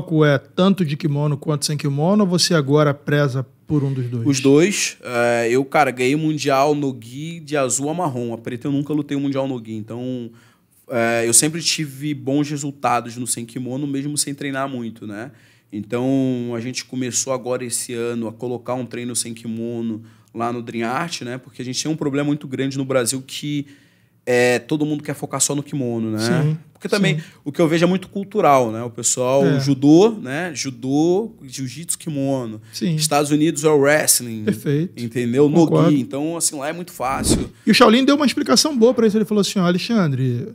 foco é tanto de kimono quanto sem kimono ou você agora preza por um dos dois? Os dois. É, eu, cara, ganhei mundial no gi de azul a marrom. A preta eu nunca lutei mundial no gi, então é, eu sempre tive bons resultados no sem kimono, mesmo sem treinar muito, né? Então a gente começou agora esse ano a colocar um treino sem kimono lá no Dream Art, né? Porque a gente tem um problema muito grande no Brasil que é, todo mundo quer focar só no kimono, né? Sim, Porque também sim. o que eu vejo é muito cultural, né? O pessoal, é. o judô, né? Judô, jiu-jitsu, kimono. Sim. Estados Unidos é o wrestling. Perfeito. Entendeu? No gi, Então, assim, lá é muito fácil. E o Shaolin deu uma explicação boa para isso. Ele falou assim, ó, Alexandre,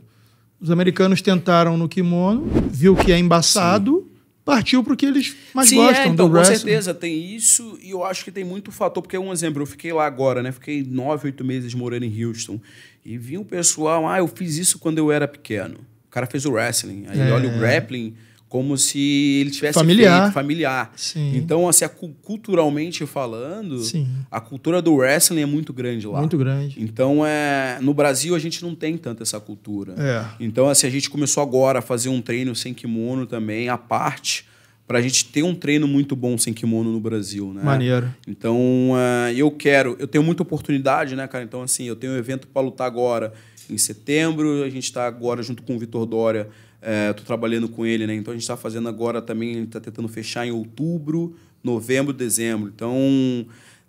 os americanos tentaram no kimono, viu que é embaçado, partiu para o que eles mais Sim, gostam é, então, do com wrestling. certeza tem isso e eu acho que tem muito fator porque um exemplo eu fiquei lá agora né fiquei nove oito meses morando em Houston e vi um pessoal ah eu fiz isso quando eu era pequeno o cara fez o wrestling aí é. ele olha o é. grappling como se ele tivesse familiar feito, familiar Sim. então assim culturalmente falando Sim. a cultura do wrestling é muito grande lá muito grande então é no Brasil a gente não tem tanta essa cultura é. então assim a gente começou agora a fazer um treino sem kimono também à parte para a gente ter um treino muito bom sem kimono no Brasil, né? Maneiro. Então, uh, eu quero, eu tenho muita oportunidade, né, cara? Então, assim, eu tenho um evento para lutar agora em setembro, a gente está agora junto com o Vitor Dória, estou eh, trabalhando com ele, né? Então, a gente está fazendo agora também, ele está tentando fechar em outubro, novembro, dezembro. Então,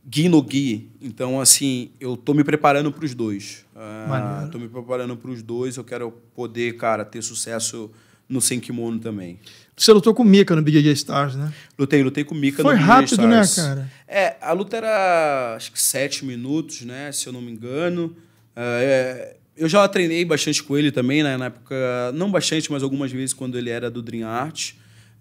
gui no gui. Então, assim, eu tô me preparando para os dois. Uh, Maneiro. tô me preparando para os dois, eu quero poder, cara, ter sucesso no sem kimono também. Você lutou com o Mika no Big Stars, né? Lutei, lutei com o Mika Foi no Big rápido, Foi rápido, né, cara? É, a luta era acho que sete minutos, né? Se eu não me engano. Ah, é, eu já treinei bastante com ele também, né? Na época, não bastante, mas algumas vezes quando ele era do Dream Art.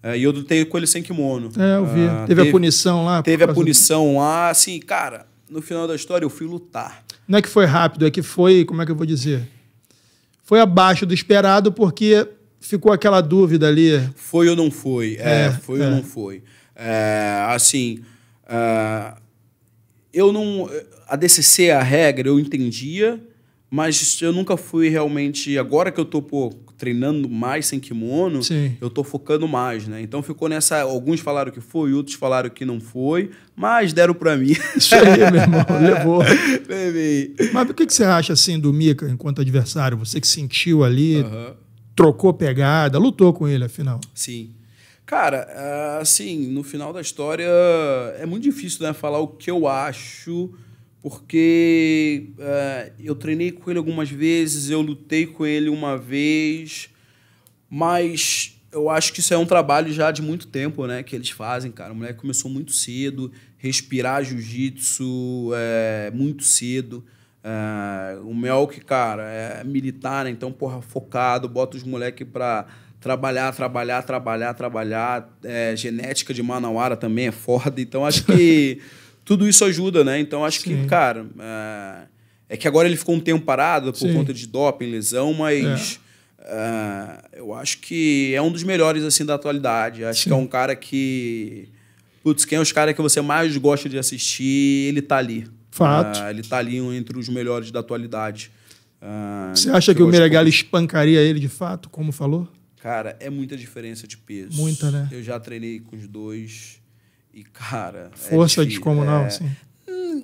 É, e eu lutei com ele sem kimono. É, eu vi. Ah, teve, teve, a punição lá. Teve a punição do... lá. Assim, cara, no final da história eu fui lutar. Não é que foi rápido, é que foi, como é que eu vou dizer? Foi abaixo do esperado, porque ficou aquela dúvida ali. Foi ou não foi? É, é foi é. ou não foi? É, assim, é, eu não. A DCC, é a regra, eu entendia, mas eu nunca fui realmente. Agora que eu tô pô, treinando mais sem kimono, Sim. eu tô focando mais, né? Então ficou nessa. Alguns falaram que foi, outros falaram que não foi, mas deram para mim. Isso aí, meu irmão, levou. Levei. Mas o que, que você acha assim do Mika enquanto adversário? Você que sentiu ali. Uhum trocou pegada, lutou com ele, afinal. Sim. Cara, assim, no final da história é muito difícil né, falar o que eu acho, porque uh, eu treinei com ele algumas vezes, eu lutei com ele uma vez, mas eu acho que isso é um trabalho já de muito tempo né, que eles fazem, cara. O moleque começou muito cedo, respirar jiu-jitsu é, muito cedo. Ah, o Melk, cara, é militar, né? então, porra, focado, bota os moleque pra trabalhar, trabalhar, trabalhar, trabalhar. É, genética de Manauara também é foda. Então, acho que tudo isso ajuda, né? Então, acho Sim. que, cara, é... é... que agora ele ficou um tempo parado por Sim. conta de doping, lesão, mas é. é eu acho que é um dos melhores, assim, da atualidade. Acho Sim. que é um cara que... Putz, quem é os caras que você mais gosta de assistir, ele tá ali. Fato. Ah, ele está ali entre os melhores da atualidade. Ah, Você acha que o Meregali como... espancaria ele de fato, como falou? Cara, é muita diferença de peso. Muita, né? Eu já treinei com os dois e, cara... É força é descomunal, é... assim.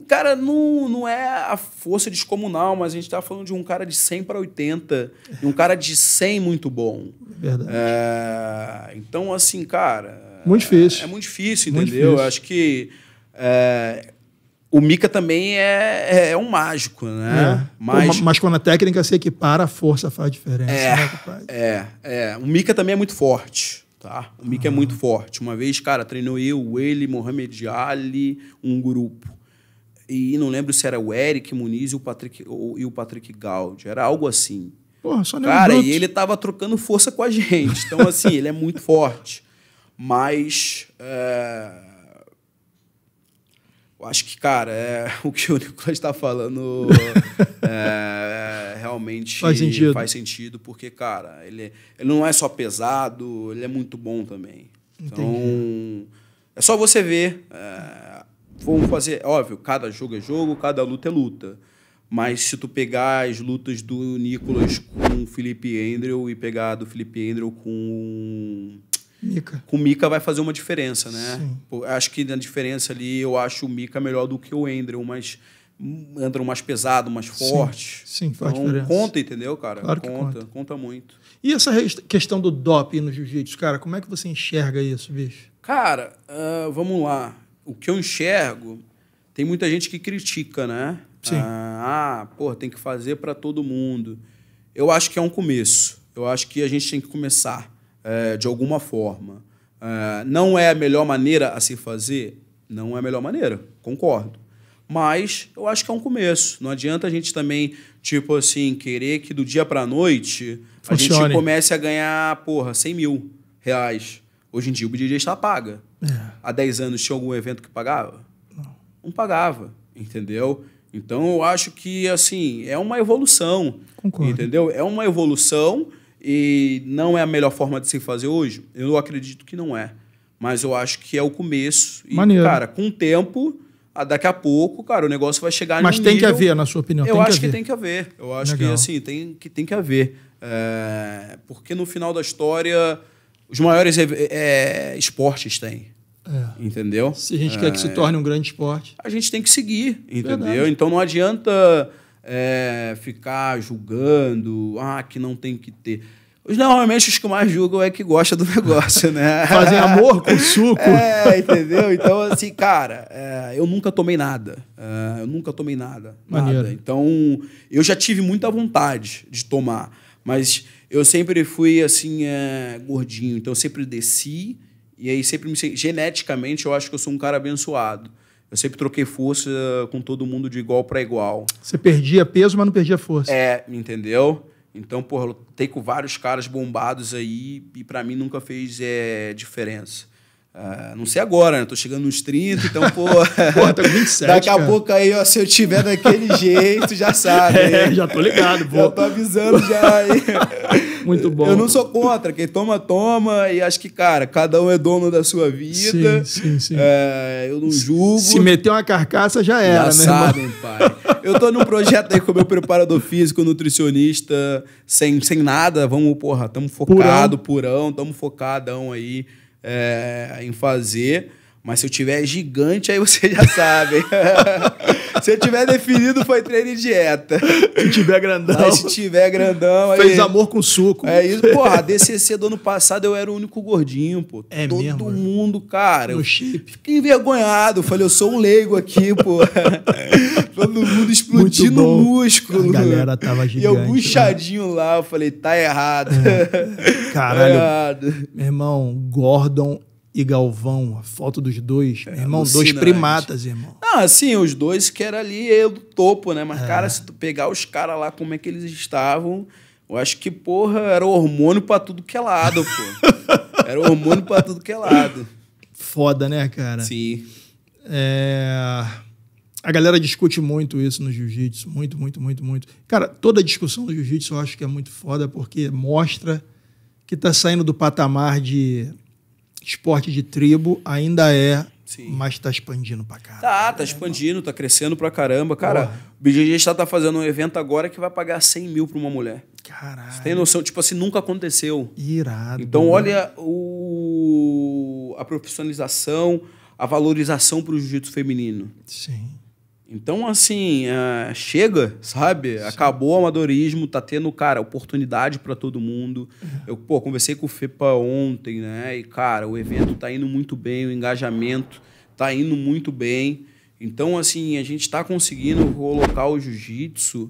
Cara, não, não é a força descomunal, mas a gente tá falando de um cara de 100 para 80 é. e um cara de 100 muito bom. Verdade. É... Então, assim, cara... Muito difícil. É, é muito difícil, entendeu? Muito difícil. Acho que... É, o Mika também é, é, é um mágico, né? É. Mas, mas quando a é técnica se equipara, a força faz diferença. É, né, é, é. O Mika também é muito forte, tá? O Mika é ah. muito forte. Uma vez, cara, treinou eu, ele, Mohamed Ali, um grupo. E não lembro se era o Eric Muniz e o Patrick, ou, e o Patrick Gaudi. Era algo assim. Porra, só Cara, e ele tava trocando força com a gente. Então, assim, ele é muito forte. Mas... É eu acho que, cara, é, o que o Nicolas está falando é, é, realmente faz sentido. faz sentido, porque, cara, ele, ele não é só pesado, ele é muito bom também. Então, Entendi. Então, é só você ver. É, vamos fazer, óbvio, cada jogo é jogo, cada luta é luta. Mas se tu pegar as lutas do Nicolas com o Felipe Andrew e pegar do Felipe Andrew com com o Mica vai fazer uma diferença, né? Sim. Acho que na diferença ali, eu acho o Mica melhor do que o Andrew, mas hum, Andrew mais pesado, mais forte. Sim, sim faz então, diferença. Conta, entendeu, cara? Claro que conta, conta, conta muito. E essa questão do doping no jiu-jitsu, cara, como é que você enxerga isso, bicho? Cara, uh, vamos lá. O que eu enxergo, tem muita gente que critica, né? Sim. Ah, ah pô, tem que fazer para todo mundo. Eu acho que é um começo. Eu acho que a gente tem que começar é, de alguma forma. É, não é a melhor maneira a se fazer? Não é a melhor maneira, concordo. Mas eu acho que é um começo. Não adianta a gente também, tipo assim, querer que do dia para a noite Funcione. a gente comece a ganhar, porra, 100 mil reais. Hoje em dia o BDJ está paga. É. Há 10 anos tinha algum evento que pagava? Não. Não pagava, entendeu? Então eu acho que, assim, é uma evolução. Concordo. Entendeu? É uma evolução e não é a melhor forma de se fazer hoje? Eu acredito que não é. Mas eu acho que é o começo. E, Maneiro. cara, com o tempo, daqui a pouco, cara, o negócio vai chegar Mas tem nível... que haver, na sua opinião. Eu tem acho que, que, tem que haver. Eu acho Legal. que, assim, tem que, tem que haver. É... Porque no final da história, os maiores é... esportes têm. É. Entendeu? Se a gente quer que se torne um grande esporte. A gente tem que seguir, entendeu? Verdade. Então não adianta é, ficar julgando, ah, que não tem que ter. normalmente os que mais julgam é que gosta do negócio, né? Fazem amor com suco. É, entendeu? Então, assim, cara, é, eu nunca tomei nada. É, eu nunca tomei nada. Maneiro. Nada. Então, eu já tive muita vontade de tomar. Mas eu sempre fui, assim, é, gordinho. Então, eu sempre desci. E aí, sempre me... Geneticamente, eu acho que eu sou um cara abençoado. Eu sempre troquei força com todo mundo de igual para igual. Você perdia peso, mas não perdia força. É, entendeu? Então, porra, lutei com vários caras bombados aí e para mim nunca fez é, diferença. Ah, não sei agora, né? Tô chegando nos 30, então, pô. pô tô tá 27, daqui a pouco aí, ó, se eu tiver daquele jeito, já sabe. É, já tô ligado, pô. Já tô avisando já aí. Muito bom. Eu não sou contra. Quem toma, toma. E acho que, cara, cada um é dono da sua vida. Sim, sim, sim. É, eu não julgo. Se meter uma carcaça, já era, já né? sabem, irmão? pai. Eu tô num projeto aí com meu preparador físico, nutricionista, sem, sem nada. Vamos, porra, tamo focado, purão, purão tamo focadão aí é, em fazer mas se eu tiver gigante, aí vocês já sabem. se eu tiver definido, foi treino e dieta. Se tiver grandão. Mas se tiver grandão. Fez amor com suco. É isso, porra. DCC do ano passado eu era o único gordinho, pô. É Todo mesmo? É? mundo, cara. No chip. Fiquei envergonhado. Falei, eu sou um leigo aqui, pô. Todo mundo explodindo o músculo. A galera tava gigante. E eu puxadinho né? lá, eu falei, tá errado. É. Caralho. Tá errado. Meu irmão, Gordon e Galvão, a foto dos dois. É, irmão, dois primatas, irmão. ah sim os dois que era ali eu do topo, né? Mas, é. cara, se tu pegar os caras lá, como é que eles estavam, eu acho que, porra, era hormônio pra tudo que é lado, pô. era hormônio pra tudo que é lado. Foda, né, cara? Sim. É... A galera discute muito isso no jiu-jitsu. Muito, muito, muito, muito. Cara, toda a discussão do jiu-jitsu eu acho que é muito foda, porque mostra que tá saindo do patamar de esporte de tribo ainda é Sim. Mas tá expandindo pra caramba. Tá, tá expandindo, tá crescendo pra caramba. Cara, Porra. o BGG está tá fazendo um evento agora que vai pagar 100 mil pra uma mulher. Caralho. Você tem noção? Tipo assim, nunca aconteceu. Irado. Então, né? olha o... a profissionalização, a valorização pro jiu-jitsu feminino. Sim. Então, assim, uh, chega, sabe? Sim. Acabou o amadorismo, tá tendo, cara, oportunidade para todo mundo. Uhum. Eu, pô, conversei com o FEPA ontem, né? E, cara, o evento tá indo muito bem, o engajamento tá indo muito bem. Então, assim, a gente tá conseguindo colocar o jiu-jitsu